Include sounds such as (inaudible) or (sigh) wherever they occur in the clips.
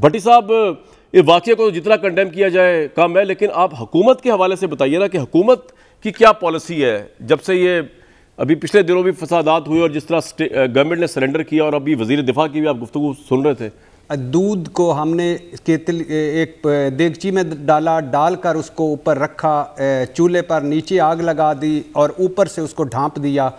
भट्टी साहब ये वाक्य को तो जितना कंडेम किया जाए कम है लेकिन आप हुकूमत के हवाले से बताइए ना कि हुकूमत की क्या पॉलिसी है जब से ये अभी पिछले दिनों भी फसादात हुए और जिस तरह गवर्नमेंट ने सरेंडर किया और अभी वजीर दिफा की भी आप गुफ्तु सुन रहे थे दूध को हमने केतल एक देगची में डाला डालकर उसको ऊपर रखा चूल्हे पर नीचे आग लगा दी और ऊपर से उसको ढांप दिया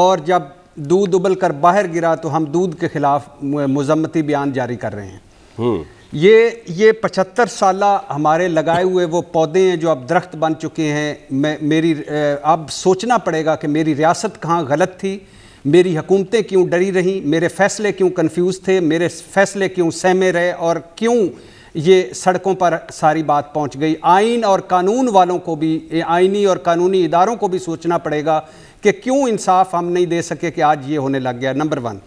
और जब दूध उबल कर बाहर गिरा तो हम दूध के ख़िलाफ़ मजम्मती बयान जारी कर रहे हैं हम्म। ये ये पचहत्तर साल हमारे लगाए हुए वो पौधे हैं जो अब दरख्त बन चुके हैं मैं मेरी अब सोचना पड़ेगा कि मेरी रियासत कहाँ गलत थी मेरी हुकूमतें क्यों डरी रहीं मेरे फ़ैसले क्यों कंफ्यूज थे मेरे फ़ैसले क्यों सहमे रहे और क्यों ये सड़कों पर सारी बात पहुंच गई आइन और कानून वालों को भी आइनी और कानूनी इदारों को भी सोचना पड़ेगा कि क्यों इंसाफ हम नहीं दे सके कि आज ये होने लग गया नंबर वन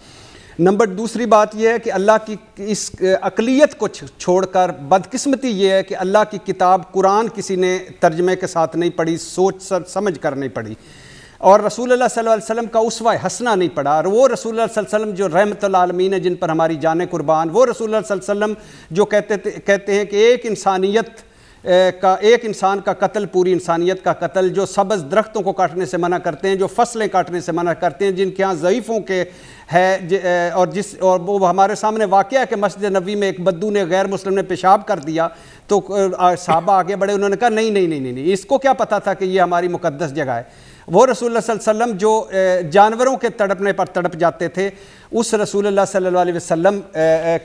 नंबर दूसरी बात यह है कि अल्लाह की इस अकलीत को छोड़कर बदकिस्मती ये है कि अल्लाह की किताब कुरान किसी ने तर्जमे के साथ नहीं पढ़ी सोच समझ कर नहीं पढ़ी और रसूल वसम का उसवा हंसना नहीं पड़ा और वो रसूल वसम जो रहमत आलमीन है जिन पर हमारी जान कुर्बान वो रसूल वसम जो कहते कहते हैं कि एक इंसानियत का एक इंसान का कत्ल पूरी इंसानियत का कत्ल जो सब्ज़ दरख्तों को काटने से मना करते हैं जो फसलें काटने से मना करते हैं जिनके यहाँ ज़यीफ़ों के है और जिस और वो हमारे सामने वाक़ है कि मस्जिद नबी में एक बद्दू ने गैर मुस्लिम ने पेशाब कर दिया तो साहबा आगे बढ़े उन्होंने कहा नहीं नहीं नहीं नहीं नहीं इसको क्या पता था कि ये हमारी मुकदस जगह है वो रसूल वसल्लम जो जानवरों के तड़पने पर तड़प जाते थे उस रसूल सल्ला वसम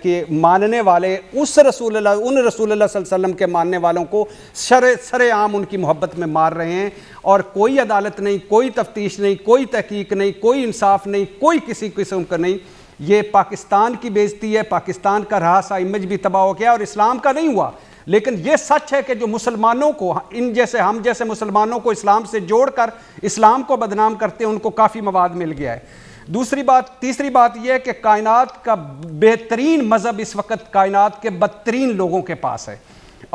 के मानने वाले उस रसूल उन रसूल सल्लम के मानने वालों को शर सरेआम उनकी मोहब्बत में मार रहे हैं और कोई अदालत नहीं कोई तफ्तीश नहीं कोई तहकीक नहीं कोई इंसाफ नहीं कोई किसी किस्म का नहीं ये पाकिस्तान की बेजती है पाकिस्तान का सा इमज भी तबाह हो गया और इस्लाम का नहीं हुआ लेकिन ये सच है कि जो मुसलमानों को इन जैसे हम जैसे मुसलमानों को इस्लाम से जोड़कर इस्लाम को बदनाम करते हैं उनको काफ़ी मवाद मिल गया है दूसरी बात तीसरी बात यह है कि कायनात का बेहतरीन मज़हब इस वक्त कायनात के बदतरीन लोगों के पास है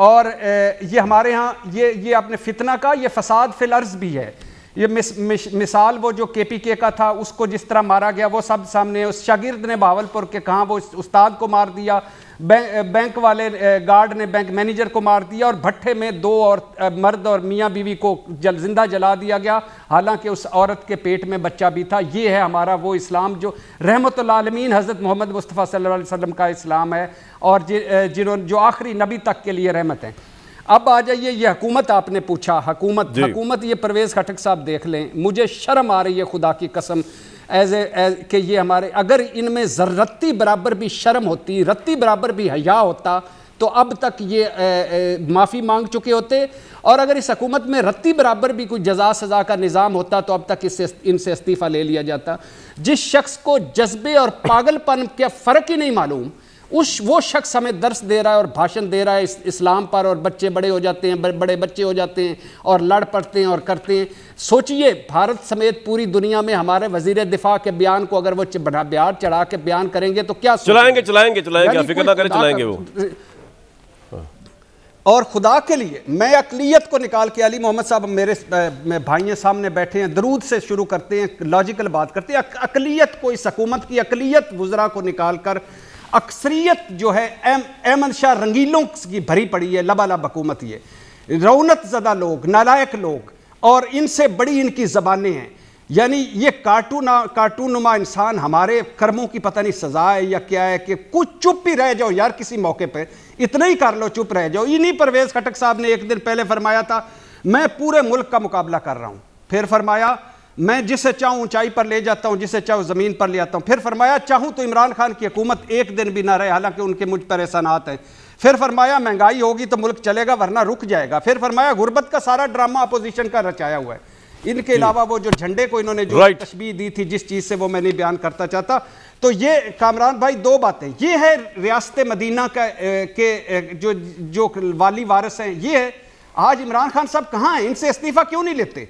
और ये हमारे यहाँ ये ये अपने फितना का ये फसाद फिलर्ज़ भी है ये मिस, मिस, मिसाल वो जो के पी के का था उसको जिस तरह मारा गया वो सब सामने उस शागिर्द ने बावलपुर के कहाँ वो उस्ताद को मार दिया बैंक वाले गार्ड ने बैंक मैनेजर को मार दिया और भट्ठे में दो और मर्द और मियाँ बीवी को जल जिंदा जला दिया गया हालांकि उस औरत के पेट में बच्चा भी था ये है हमारा वो इस्लाम जो रहमत आलमीन हज़रत मोहम्मद मुस्तफ़ा सल्लल्लाहु अलैहि वसल्लम का इस्लाम है और जिन्होंने जो आखिरी नबी तक के लिए रहमत है अब आ जाइए ये हकूमत आपने पूछा हकूमत हकूमत ये परवेज़ खटक साहब देख लें मुझे शर्म आ रही है खुदा की कसम एज ए कि ये हमारे अगर इनमें जरती बराबर भी शर्म होती रत्ती बराबर भी हया होता तो अब तक ये माफ़ी मांग चुके होते और अगर इस हकूमत में रत्ती बराबर भी कोई जजा सज़ा का निज़ाम होता तो अब तक इससे इनसे इस्तीफ़ा ले लिया जाता जिस शख्स को जज्बे और पागलपन के फ़र्क ही नहीं मालूम उस वो शख्स हमें दर्श दे रहा है और भाषण दे रहा है इस, इस्लाम पर और बच्चे बड़े हो जाते हैं बड़े, बच्चे हो जाते हैं और लड़ पड़ते हैं और करते हैं सोचिए भारत समेत पूरी दुनिया में हमारे वजीर दिफा के बयान को अगर वो बिहार चढ़ा के बयान करेंगे तो क्या चलाएंगे चलाएंगे चलाएंगे चलाएंगे वो और खुदा के लिए मैं अकलीत को निकाल के अली मोहम्मद साहब मेरे भाइयों सामने बैठे हैं दरूद से शुरू करते हैं लॉजिकल बात करते हैं अक, अकलीत को इस हकूमत की अकलीत वजरा को निकाल कर अक्सरियत जो है अहमद शाह रंगीलों की भरी पड़ी है लबाला हकूमत ये रौनत ज़दा लोग नालायक लोग और इनसे बड़ी इनकी ज़बानें हैं यानी ये कार्टून कार्टून नुमा इंसान हमारे कर्मों की पता नहीं सज़ा है या क्या है कि कुछ चुप ही रह जाओ यार किसी मौके पर इतना ही कर लो चुप रह जाओ इन्हीं परवेज़ खटक साहब ने एक दिन पहले फरमाया था मैं पूरे मुल्क का मुकाबला कर रहा हूँ फिर फरमाया मैं जिसे चाहूँ ऊंचाई पर ले जाता हूँ जिसे चाहूँ ज़मीन पर ले आता हूँ फिर फरमाया चाहूँ तो इमरान खान की हुकूमत एक दिन भी ना रहे हालांकि उनके मुझ पर एहसानात हैं फिर फरमाया महंगाई होगी तो मुल्क चलेगा वरना रुक जाएगा फिर फरमाया गुर्बत का सारा ड्रामा अपोजिशन का रचाया हुआ है इनके अलावा वो जो झंडे को इन्होंने जो right. दी थी जिस चीज़ से वो मैं नहीं बयान करता चाहता तो ये कामरान भाई दो बातें ये है रियासत मदीना का के जो जो वाली वारस हैं ये है आज इमरान खान साहब कहाँ हैं इनसे इस्तीफ़ा क्यों नहीं लेते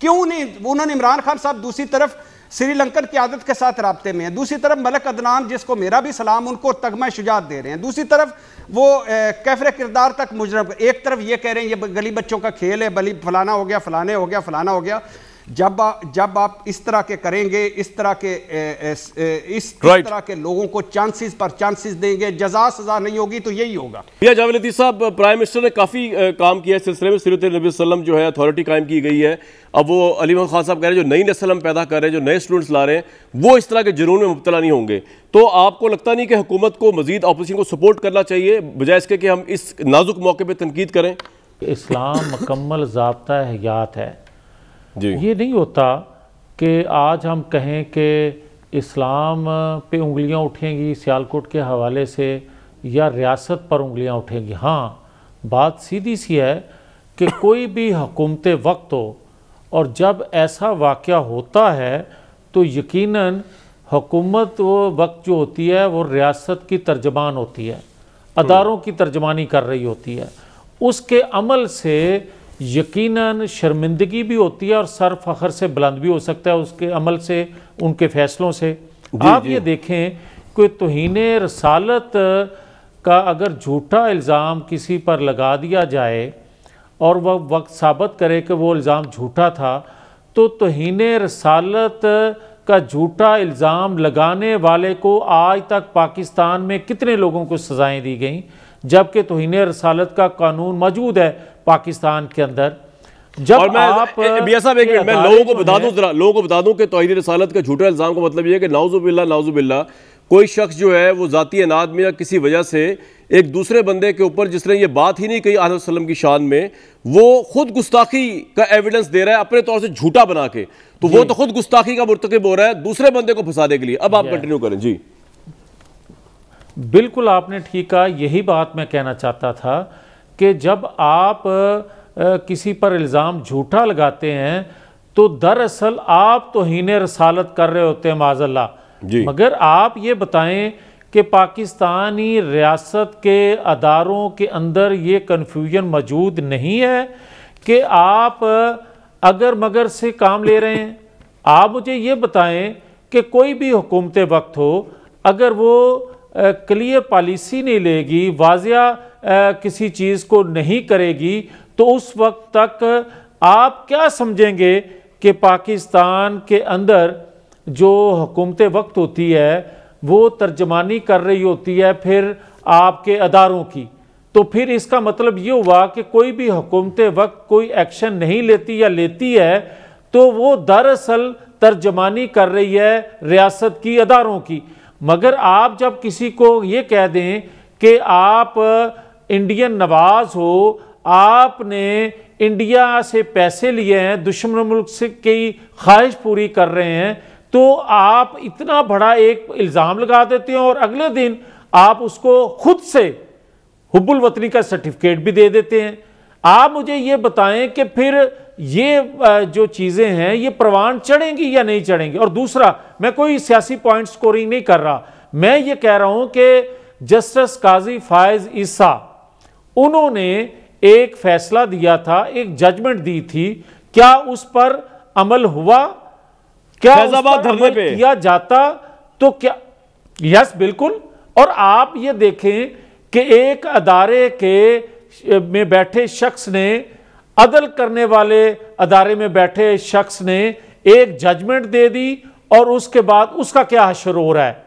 क्यों नहीं उन्होंने इमरान खान साहब दूसरी तरफ श्रीलंकन की आदत के साथ रबते में है दूसरी तरफ मलक अदनान जिसको मेरा भी सलाम उनको तगमा शुजात दे रहे हैं दूसरी तरफ वो कैफर किरदार तक मुजरब एक तरफ ये कह रहे हैं ये गली बच्चों का खेल है बली फलाना हो गया फलाने हो गया फलाना हो गया जब आ, जब आप इस तरह के करेंगे इस तरह के ए, ए, ए, इस, right. इस तरह के लोगों को चांसेस पर चांसेस देंगे जजा सजा नहीं होगी तो यही होगा या जावेदी साहब प्राइम मिनिस्टर ने काफ़ी काम किया है सिलसिले में सीरत नबी जो है अथॉरिटी कायम की गई है अब वो अली मोहम्मद खान साहब कह रहे हैं जो नई नस्ल हम पैदा कर रहे हैं जो नए स्टूडेंट्स ला रहे हैं वो इस तरह के जुनून में मुबतला नहीं होंगे तो आपको लगता नहीं कि हुकूमत को मजीद अपोजिशन को सपोर्ट करना चाहिए बजाय इसके कि हम इस नाजुक मौके पर तनकीद करें इस्लाम मकम्मल जबता हयात है ये नहीं होता कि आज हम कहें कि इस्लाम पे उंगलियां उठेंगी सियालकोट के हवाले से या रियासत पर उंगलियां उठेंगी हाँ बात सीधी सी है कि (coughs) कोई भी हकूमत वक्त हो और जब ऐसा वाक़ होता है तो यकीनन हुकूमत वो वक्त जो होती है वो रियासत की तर्जमान होती है तो अदारों की तर्जमानी कर रही होती है उसके अमल से यकीनन शर्मिंदगी भी होती है और सर फखर से बुलंद भी हो सकता है उसके अमल से उनके फैसलों से आप ये देखें कि तोहन रसालत का अगर झूठा इल्ज़ाम किसी पर लगा दिया जाए और वह वक्त साबित करे कि वो इल्ज़ाम झूठा था तो तोहन रसालत का झूठा इल्ज़ाम लगाने वाले को आज तक पाकिस्तान में कितने लोगों को सज़ाएँ दी गई जबकि तोहन रसालत का कानून मौजूद है पाकिस्तान के अंदर जब और मैं आप बिया साहब एक मिनट मैं लोगों को बता दूं जरा लोगों को बता दूं कि तोहद रसालत का झूठा इल्ज़ाम का मतलब यह है कि नाउजुबिल्ला नाउजुबिल्ला कोई शख्स जो है वो ज़ाती अनाद में या किसी वजह से एक दूसरे बंदे के ऊपर जिसने ये बात ही नहीं कही आल वसलम की शान में वो खुद गुस्ताखी का एविडेंस दे रहा है अपने तौर से झूठा बना के तो वो तो खुद गुस्ताखी का मुरतकब हो रहा है दूसरे बंदे को फंसाने के लिए अब आप कंटिन्यू करें जी बिल्कुल आपने ठीक कहा यही बात मैं कहना चाहता था कि जब आप किसी पर इल्ज़ाम झूठा लगाते हैं तो दरअसल आप तो हीन रसालत कर रहे होते हैं माजल्ला मगर आप ये बताएं कि पाकिस्तानी रियासत के अदारों के अंदर ये कन्फ्यूजन मौजूद नहीं है कि आप अगर मगर से काम ले रहे हैं आप मुझे ये बताएं कि कोई भी हुकूमत वक्त हो अगर वो क्लियर पॉलिसी नहीं लेगी वाजिया किसी चीज़ को नहीं करेगी तो उस वक्त तक आप क्या समझेंगे कि पाकिस्तान के अंदर जो हुकूमत वक्त होती है वो तर्जमानी कर रही होती है फिर आपके अदारों की तो फिर इसका मतलब ये हुआ कि कोई भी हुकूमत वक्त कोई एक्शन नहीं लेती या लेती है तो वो दरअसल तर्जमानी कर रही है रियासत की अदारों की मगर आप जब किसी को ये कह दें कि आप इंडियन नवाज हो आपने इंडिया से पैसे लिए हैं दुश्मन मुल्क से की ख्वाहिश पूरी कर रहे हैं तो आप इतना बड़ा एक इल्ज़ाम लगा देते हैं और अगले दिन आप उसको खुद से हुबुल वतनी का सर्टिफिकेट भी दे देते हैं आप मुझे ये बताएं कि फिर ये जो चीज़ें हैं ये प्रवान चढ़ेंगी या नहीं चढ़ेंगी और दूसरा मैं कोई सियासी पॉइंट स्कोरिंग नहीं कर रहा मैं ये कह रहा हूँ कि जस्टिस काजी फायज़ ईसा उन्होंने एक फैसला दिया था एक जजमेंट दी थी क्या उस पर अमल हुआ क्या पर धरने पे किया जाता तो क्या यस बिल्कुल और आप ये देखें कि एक अदारे के में बैठे शख्स ने अदल करने वाले अदारे में बैठे शख्स ने एक जजमेंट दे दी और उसके बाद उसका क्या हशर हो रहा है